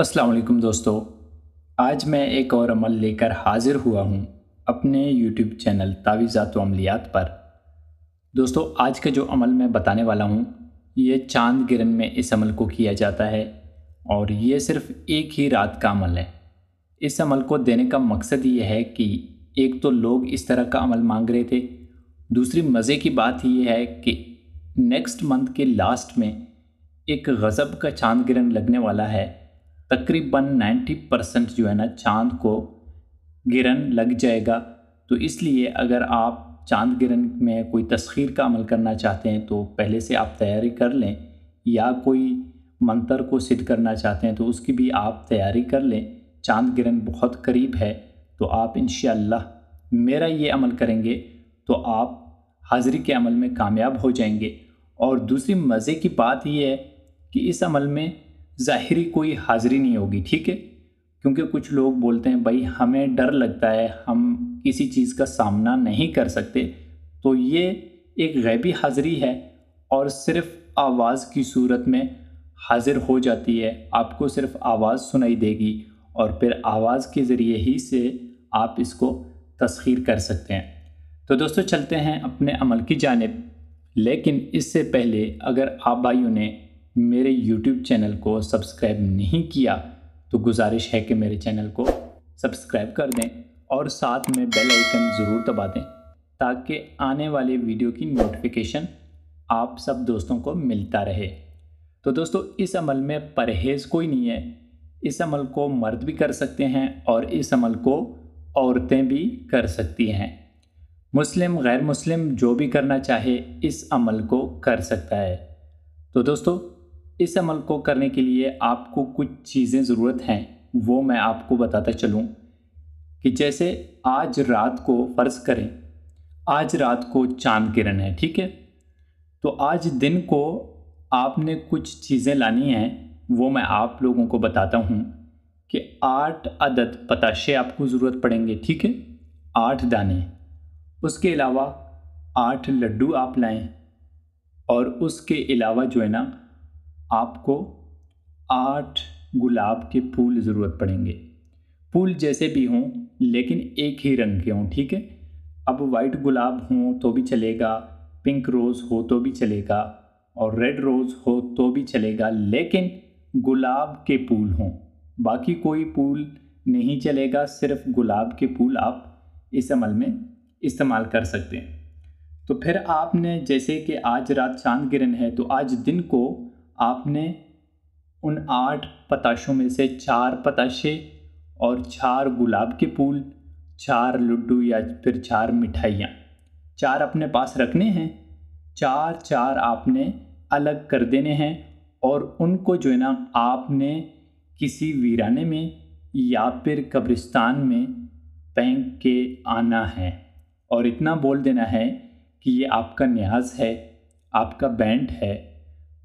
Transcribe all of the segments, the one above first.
अस्सलाम वालेकुम दोस्तों आज मैं एक और अमल लेकर हाजिर हुआ हूँ अपने यूट्यूब चैनल तावीज़ात तो अमलियात पर दोस्तों आज का जो अमल मैं बताने वाला हूँ ये चांद गिरन में इस अमल को किया जाता है और ये सिर्फ एक ही रात का अमल है इस अमल को देने का मकसद ये है कि एक तो लोग इस तरह का अमल मांग रहे थे दूसरी मज़े की बात ये है कि नेक्स्ट मंथ के लास्ट में एक गज़ब का चांद गिरन लगने वाला है तकरीबन 90 परसेंट जो है ना चांद को गिरन लग जाएगा तो इसलिए अगर आप चांद गिरन में कोई तस्खीर का अमल करना चाहते हैं तो पहले से आप तैयारी कर लें या कोई मंत्र को सिद्ध करना चाहते हैं तो उसकी भी आप तैयारी कर लें चांद गिरन बहुत करीब है तो आप इन मेरा ये अमल करेंगे तो आप हाजिरी के अमल में कामयाब हो जाएंगे और दूसरी मज़े की बात यह है कि इस अमल में ज़ाहरी कोई हाज़िरी नहीं होगी ठीक है क्योंकि कुछ लोग बोलते हैं भाई हमें डर लगता है हम किसी चीज़ का सामना नहीं कर सकते तो ये एक गैबी हाज़िरी है और सिर्फ आवाज़ की सूरत में हाजिर हो जाती है आपको सिर्फ आवाज़ सुनाई देगी और फिर आवाज़ के ज़रिए ही से आप इसको तस्खीर कर सकते हैं तो दोस्तों चलते हैं अपने अमल की जानब लेकिन इससे पहले अगर आप भाइयों ने मेरे यूट्यूब चैनल को सब्सक्राइब नहीं किया तो गुजारिश है कि मेरे चैनल को सब्सक्राइब कर दें और साथ में बेल आइकन ज़रूर दबा दें ताकि आने वाले वीडियो की नोटिफिकेशन आप सब दोस्तों को मिलता रहे तो दोस्तों इस अमल में परहेज़ कोई नहीं है इस अमल को मर्द भी कर सकते हैं और इस अमल को औरतें भी कर सकती हैं मुस्लिम गैर मुस्लिम जो भी करना चाहे इस अमल को कर सकता है तो दोस्तों इस अमल को करने के लिए आपको कुछ चीज़ें ज़रूरत हैं वो मैं आपको बताता चलूँ कि जैसे आज रात को फ़र्ज़ करें आज रात को चांद किरण है ठीक है तो आज दिन को आपने कुछ चीज़ें लानी हैं वो मैं आप लोगों को बताता हूँ कि आठ अदद पताशे आपको ज़रूरत पड़ेंगे ठीक है आठ दाने उसके अलावा आठ लड्डू आप लाएं और उसके अलावा जो है ना आपको आठ गुलाब के फूल ज़रूरत पड़ेंगे फूल जैसे भी हों लेकिन एक ही रंग के हों ठीक है अब वाइट गुलाब हों तो भी चलेगा पिंक रोज़ हो तो भी चलेगा और रेड रोज़ हो तो भी चलेगा लेकिन गुलाब के फूल हों बाकी कोई फूल नहीं चलेगा सिर्फ गुलाब के फूल आप इस अमल में इस्तेमाल कर सकते हैं तो फिर आपने जैसे कि आज रात चांद ग्रहण है तो आज दिन को आपने उन आठ पताशों में से चार पताशे और चार गुलाब के फूल चार लड्डू या फिर चार मिठाइयाँ चार अपने पास रखने हैं चार चार आपने अलग कर देने हैं और उनको जो है ना आपने किसी वीराने में या फिर कब्रिस्तान में फेंक के आना है और इतना बोल देना है कि ये आपका न्याज है आपका बैंड है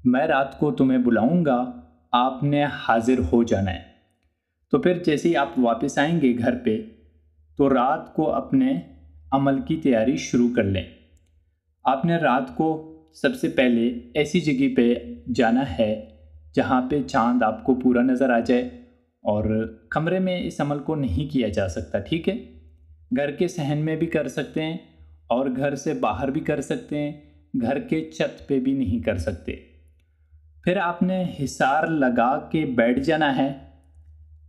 मैं रात को तुम्हें बुलाऊंगा आपने हाजिर हो जाना है तो फिर जैसे ही आप वापस आएंगे घर पे तो रात को अपने अमल की तैयारी शुरू कर लें आपने रात को सबसे पहले ऐसी जगह पे जाना है जहाँ पे चांद आपको पूरा नज़र आ जाए और कमरे में इस अमल को नहीं किया जा सकता ठीक है घर के सहन में भी कर सकते हैं और घर से बाहर भी कर सकते हैं घर के छत पे भी नहीं कर सकते फिर आपने हिसार लगा के बैठ जाना है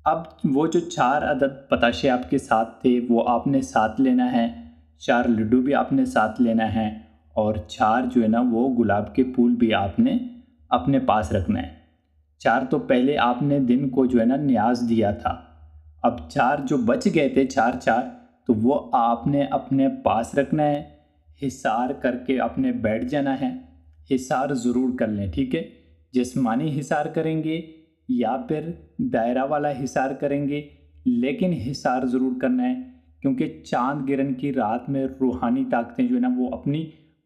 अब वो जो चार अदद पताशे आपके साथ थे वो आपने साथ लेना है चार लड्डू भी आपने साथ लेना है और चार जो है ना वो गुलाब के फूल भी आपने अपने पास रखना है चार तो पहले आपने दिन को जो है ना न्याज दिया था अब चार जो बच गए थे चार चार तो वो आपने अपने पास रखना है हिसार करके अपने बैठ जाना है हिसार ज़रूर कर लें ठीक है जिसमानी हिसार करेंगे या फिर दायरा वाला हिसार करेंगे लेकिन हिसार ज़रूर करना है क्योंकि चांद गिरन की रात में रूहानी ताकतें जो है ना वो अपनी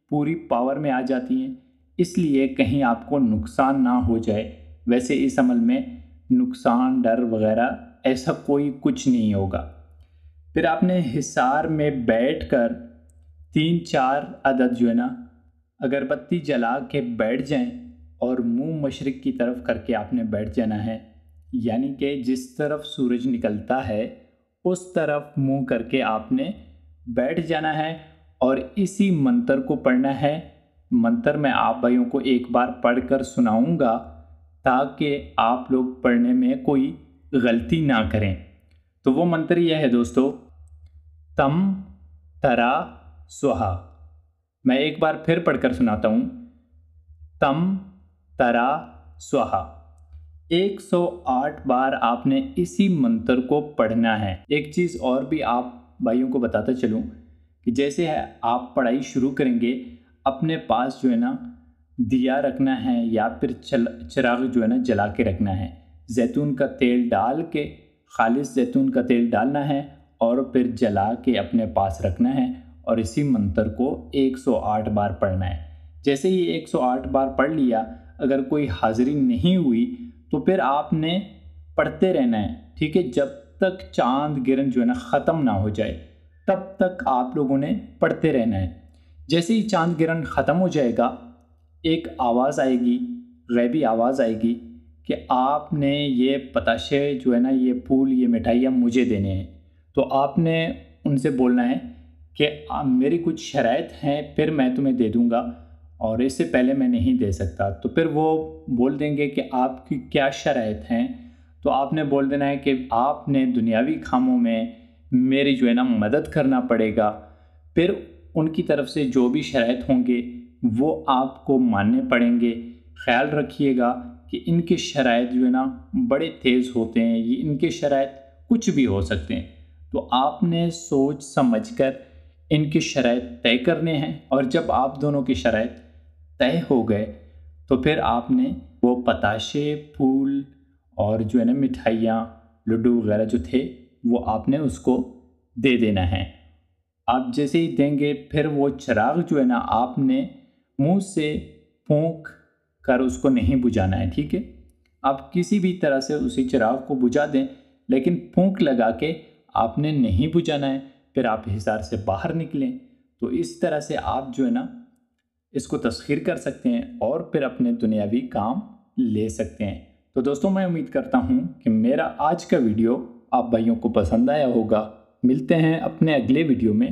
पूरी पावर में आ जाती हैं इसलिए कहीं आपको नुकसान ना हो जाए वैसे इस अमल में नुकसान डर वगैरह ऐसा कोई कुछ नहीं होगा फिर आपने हिसार में बैठ कर तीन चार अदद जो है ना अगरबत्ती जला के बैठ जाएं और मुंह मशरक़ की तरफ करके आपने बैठ जाना है यानी कि जिस तरफ सूरज निकलता है उस तरफ मुंह करके आपने बैठ जाना है और इसी मंत्र को पढ़ना है मंत्र मैं आप भाइयों को एक बार पढ़कर सुनाऊंगा ताकि आप लोग पढ़ने में कोई गलती ना करें तो वो मंत्र यह है दोस्तों तम तरा सुहा मैं एक बार फिर पढ़कर सुनाता हूँ तम तरा स्वाहा 108 बार आपने इसी मंत्र को पढ़ना है एक चीज़ और भी आप भाइयों को बताता चलूँ कि जैसे है आप पढ़ाई शुरू करेंगे अपने पास जो है ना दिया रखना है या फिर चल चिराग जो है ना जला के रखना है जैतून का तेल डाल के खालिश जैतून का तेल डालना है और फिर जला के अपने पास रखना है और इसी मंत्र को 108 बार पढ़ना है जैसे ही 108 बार पढ़ लिया अगर कोई हाजिरी नहीं हुई तो फिर आपने पढ़ते रहना है ठीक है जब तक चांद गिरन जो है ना ख़त्म ना हो जाए तब तक आप लोगों ने पढ़ते रहना है जैसे ही चांद गिरन ख़त्म हो जाएगा एक आवाज़ आएगी गैबी आवाज़ आएगी कि आपने ये पताशे जो है ना ये फूल ये मिठाइयाँ मुझे देने हैं तो आपने उनसे बोलना है कि मेरी कुछ शरात हैं फिर मैं तुम्हें दे दूँगा और इससे पहले मैं नहीं दे सकता तो फिर वो बोल देंगे कि आपकी क्या शरात हैं तो आपने बोल देना है कि आपने दुनियावी खामों में मेरी जो है ना मदद करना पड़ेगा फिर उनकी तरफ से जो भी शरात होंगे वो आपको मानने पड़ेंगे ख्याल रखिएगा कि इनके शरात जो है ना बड़े तेज़ होते हैं ये इनके शरात कुछ भी हो सकते हैं तो आपने सोच समझ कर इनके शरात तय करने हैं और जब आप दोनों की शरात तय हो गए तो फिर आपने वो पताशे फूल और जो है ना मिठाइयाँ लड्डू वगैरह जो थे वो आपने उसको दे देना है आप जैसे ही देंगे फिर वो चिराग जो है ना आपने मुंह से फूंक कर उसको नहीं बुझाना है ठीक है आप किसी भी तरह से उसी चिराग को बुझा दें लेकिन फूंक लगा के आपने नहीं बुझाना है फिर आप हिसार से बाहर निकलें तो इस तरह से आप जो है ना इसको तस्खीर कर सकते हैं और फिर अपने दुनियावी काम ले सकते हैं तो दोस्तों मैं उम्मीद करता हूँ कि मेरा आज का वीडियो आप भाइयों को पसंद आया होगा मिलते हैं अपने अगले वीडियो में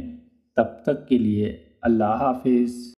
तब तक के लिए अल्लाह हाफिज़